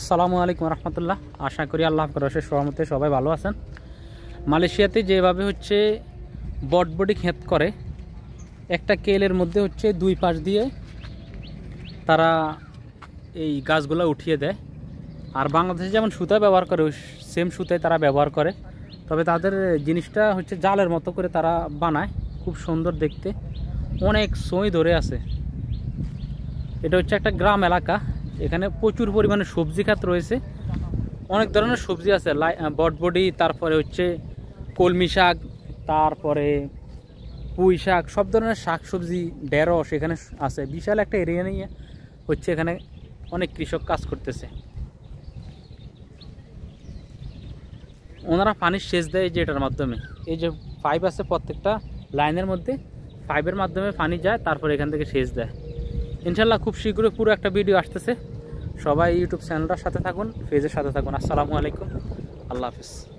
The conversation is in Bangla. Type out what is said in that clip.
আসসালামু আলাইকুম রহমতুল্লাহ আশা করি আল্লাহ রসের সহমতে সবাই ভালো আছেন মালয়েশিয়াতে যেভাবে হচ্ছে বটবডি ক্ষেত করে একটা কেলের মধ্যে হচ্ছে দুই পাশ দিয়ে তারা এই গাছগুলো উঠিয়ে দেয় আর বাংলাদেশে যেমন সুতা ব্যবহার করে সেম সুতায় তারা ব্যবহার করে তবে তাদের জিনিসটা হচ্ছে জালের মতো করে তারা বানায় খুব সুন্দর দেখতে অনেক সই ধরে আছে এটা হচ্ছে একটা গ্রাম এলাকা এখানে প্রচুর পরিমাণে সবজি খাত রয়েছে অনেক ধরনের সবজি আছে বটবডি তারপরে হচ্ছে কলমি শাক তারপরে পুঁই শাক সব ধরনের শাক সবজি ঢেঁড়স এখানে আছে বিশাল একটা এরিয়া নিয়ে হচ্ছে এখানে অনেক কৃষক কাজ করতেছে ওনারা পানির সেচ দেয় যে এটার মাধ্যমে এই যে পাইপ আছে প্রত্যেকটা লাইনের মধ্যে পাইপের মাধ্যমে পানি যায় তারপর এখান থেকে সেচ দেয় ইনশাল্লাহ খুব শীঘ্রই পুরো একটা ভিডিও আসতেছে সবাই ইউটিউব চ্যানেলটার সাথে থাকুন ফেজের সাথে থাকুন আসসালামু আলাইকুম আল্লাহ হাফিজ